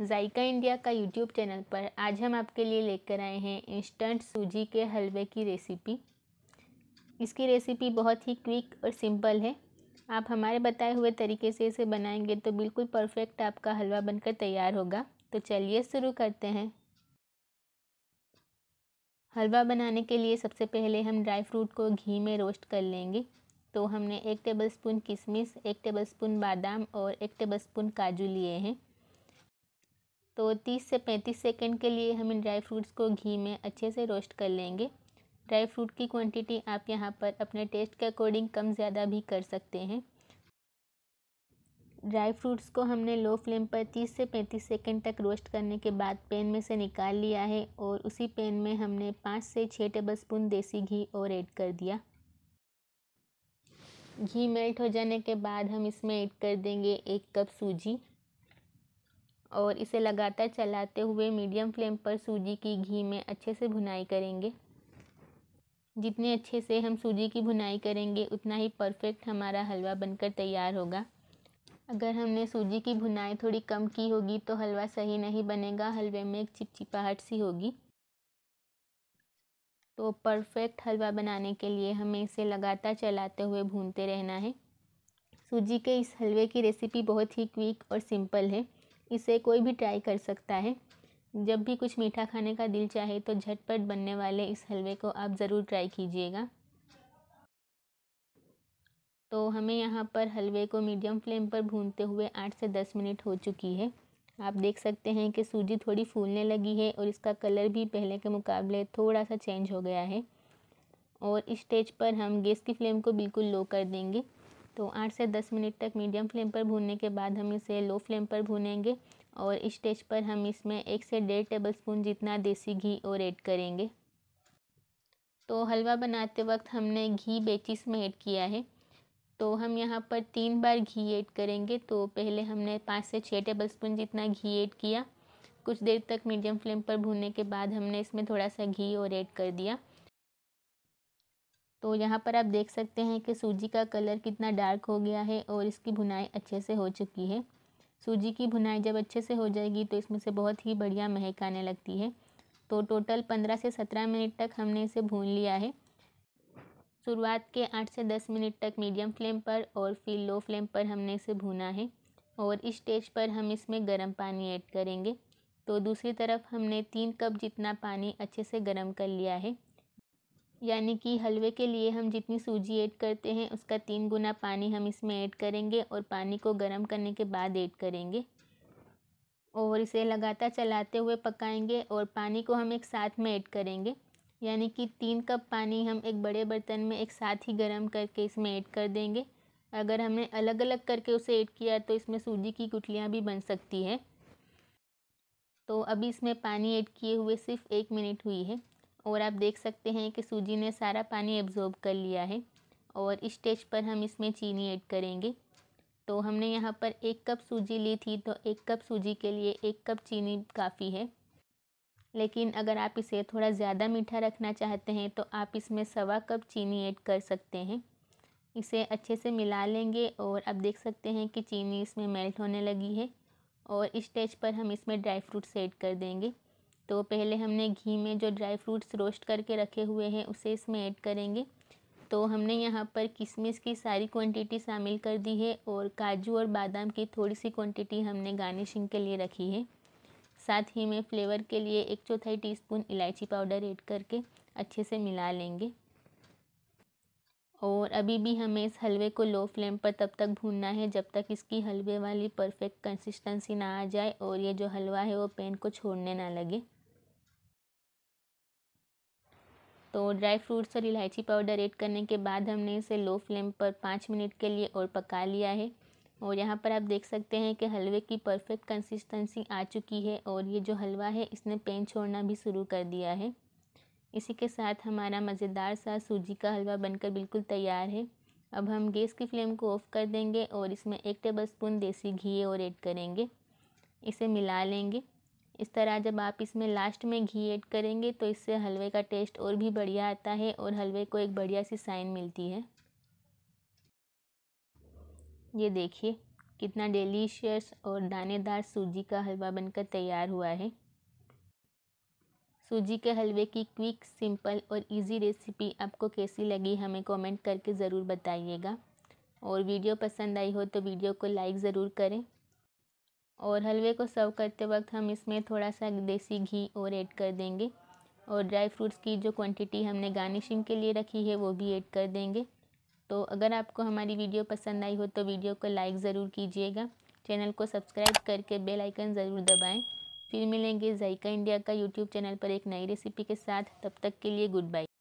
जायका India का YouTube channel पर आज हम आपके लिए लेकर आए हैं इंस्टेंट सूजी के हलवे की रेसिपी इसकी रेसिपी बहुत ही क्विक और सिंपल है आप हमारे बताए हुए तरीके से इसे बनाएंगे तो बिल्कुल परफेक्ट आपका हलवा बनकर तैयार होगा तो चलिए शुरू करते हैं हलवा बनाने के लिए सबसे पहले हम ड्राई फ्रूट को घी में रोस्ट कर लेंगे तो हमने एक टेबलस्पून किशमिश एक टेबलस्पून बादाम और एक टेबलस्पून काजू लिए हैं तो 30 से 35 सेकंड के लिए हम इन ड्राई फ्रूट्स को घी में अच्छे से रोस्ट कर लेंगे ड्राई फ्रूट की क्वांटिटी आप यहाँ पर अपने टेस्ट के अकॉर्डिंग कम ज़्यादा भी कर सकते हैं ड्राई फ्रूट्स को हमने लो फ्लेम पर 30 से 35 सेकंड तक रोस्ट करने के बाद पैन में से निकाल लिया है और उसी पैन में हमने पाँच से छः टेबल स्पून देसी घी और ऐड कर दिया घी मेल्ट हो जाने के बाद हम इसमें ऐड कर देंगे एक कप सूजी और इसे लगातार चलाते हुए मीडियम फ्लेम पर सूजी की घी में अच्छे से भुनाई करेंगे जितने अच्छे से हम सूजी की भुनाई करेंगे उतना ही परफेक्ट हमारा हलवा बनकर तैयार होगा अगर हमने सूजी की भुनाई थोड़ी कम की होगी तो हलवा सही नहीं बनेगा हलवे में एक चिपचिपाहट सी होगी तो परफेक्ट हलवा बनाने के लिए हमें इसे लगातार चलाते हुए भूनते रहना है सूजी के इस हलवे की रेसिपी बहुत ही क्विक और सिंपल है इसे कोई भी ट्राई कर सकता है जब भी कुछ मीठा खाने का दिल चाहे तो झटपट बनने वाले इस हलवे को आप ज़रूर ट्राई कीजिएगा तो हमें यहाँ पर हलवे को मीडियम फ्लेम पर भूनते हुए आठ से दस मिनट हो चुकी है आप देख सकते हैं कि सूजी थोड़ी फूलने लगी है और इसका कलर भी पहले के मुकाबले थोड़ा सा चेंज हो गया है और इस स्टेज पर हम गैस की फ्लेम को बिल्कुल लो कर देंगे तो आठ से दस मिनट तक मीडियम फ्लेम पर भूनने के बाद हम इसे लो फ्लेम पर भूनेंगे और इस स्टेज पर हम इसमें एक से डेढ़ टेबल स्पून जितना देसी घी और ऐड करेंगे तो हलवा बनाते वक्त हमने घी बेचिस में ऐड किया है तो हम यहाँ पर तीन बार घी ऐड करेंगे तो पहले हमने पाँच से छः टेबल स्पून जितना घी ऐड किया कुछ देर तक मीडियम फ्लेम पर भूनने के बाद हमने इसमें थोड़ा सा घी और ऐड कर दिया तो यहाँ पर आप देख सकते हैं कि सूजी का कलर कितना डार्क हो गया है और इसकी भुनाई अच्छे से हो चुकी है सूजी की भुनाई जब अच्छे से हो जाएगी तो इसमें से बहुत ही बढ़िया महक आने लगती है तो टोटल पंद्रह से सत्रह मिनट तक हमने इसे भून लिया है शुरुआत के आठ से दस मिनट तक मीडियम फ्लेम पर और फिर लो फ्लेम पर हमने इसे भूना है और इस स्टेज पर हम इसमें गर्म पानी ऐड करेंगे तो दूसरी तरफ हमने तीन कप जितना पानी अच्छे से गर्म कर लिया है यानी कि हलवे के लिए हम जितनी सूजी ऐड करते हैं उसका तीन गुना पानी हम इसमें ऐड करेंगे और पानी को गर्म करने के बाद ऐड करेंगे और इसे लगातार चलाते हुए पकाएंगे और पानी को हम एक साथ में ऐड करेंगे यानी कि तीन कप पानी हम एक बड़े बर्तन में एक साथ ही गर्म करके इसमें ऐड कर देंगे अगर हमने अलग अलग करके उसे ऐड किया तो इसमें सूजी की गुटलियाँ भी बन सकती है तो अभी इसमें पानी ऐड किए हुए सिर्फ एक मिनट हुई है और आप देख सकते हैं कि सूजी ने सारा पानी एब्ज़ॉर्ब कर लिया है और इस स्टेज पर हम इसमें चीनी ऐड करेंगे तो हमने यहाँ पर एक कप सूजी ली थी तो एक कप सूजी के लिए एक कप चीनी काफ़ी है लेकिन अगर आप इसे थोड़ा ज़्यादा मीठा रखना चाहते हैं तो आप इसमें सवा कप चीनी ऐड कर सकते हैं इसे अच्छे से मिला लेंगे और आप देख सकते हैं कि चीनी इसमें मेल्ट होने लगी है और इस स्टेज पर हम इसमें ड्राई फ्रूट्स ऐड कर देंगे तो पहले हमने घी में जो ड्राई फ्रूट्स रोस्ट करके रखे हुए हैं उसे इसमें ऐड करेंगे तो हमने यहाँ पर किशमिश की सारी क्वांटिटी शामिल कर दी है और काजू और बादाम की थोड़ी सी क्वांटिटी हमने गार्निशिंग के लिए रखी है साथ ही में फ्लेवर के लिए एक चौथाई टीस्पून इलायची पाउडर ऐड करके अच्छे से मिला लेंगे और अभी भी हमें इस हलवे को लो फ्लेम पर तब तक भूनना है जब तक इसकी हलवे वाली परफेक्ट कंसिस्टेंसी ना आ जाए और ये जो हलवा है वो पैन को छोड़ने ना लगे तो ड्राई फ्रूट्स और इलायची पाउडर ऐड करने के बाद हमने इसे लो फ्लेम पर पाँच मिनट के लिए और पका लिया है और यहाँ पर आप देख सकते हैं कि हलवे की परफेक्ट कंसिस्टेंसी आ चुकी है और ये जो हलवा है इसने पेन छोड़ना भी शुरू कर दिया है इसी के साथ हमारा मज़ेदार सा सूजी का हलवा बनकर बिल्कुल तैयार है अब हम गैस की फ्लेम को ऑफ़ कर देंगे और इसमें एक टेबल स्पून देसी घी और ऐड करेंगे इसे मिला लेंगे इस तरह जब आप इसमें लास्ट में घी ऐड करेंगे तो इससे हलवे का टेस्ट और भी बढ़िया आता है और हलवे को एक बढ़िया सी साइन मिलती है ये देखिए कितना डिलीशियस और दानेदार सूजी का हलवा बनकर तैयार हुआ है सूजी के हलवे की क्विक सिंपल और इजी रेसिपी आपको कैसी लगी हमें कमेंट करके ज़रूर बताइएगा और वीडियो पसंद आई हो तो वीडियो को लाइक ज़रूर करें और हलवे को सर्व करते वक्त हम इसमें थोड़ा सा देसी घी और ऐड कर देंगे और ड्राई फ्रूट्स की जो क्वांटिटी हमने गार्निशिंग के लिए रखी है वो भी ऐड कर देंगे तो अगर आपको हमारी वीडियो पसंद आई हो तो वीडियो को लाइक ज़रूर कीजिएगा चैनल को सब्सक्राइब करके बेल आइकन ज़रूर दबाएं फिर मिलेंगे जायका इंडिया का यूट्यूब चैनल पर एक नई रेसिपी के साथ तब तक के लिए गुड बाय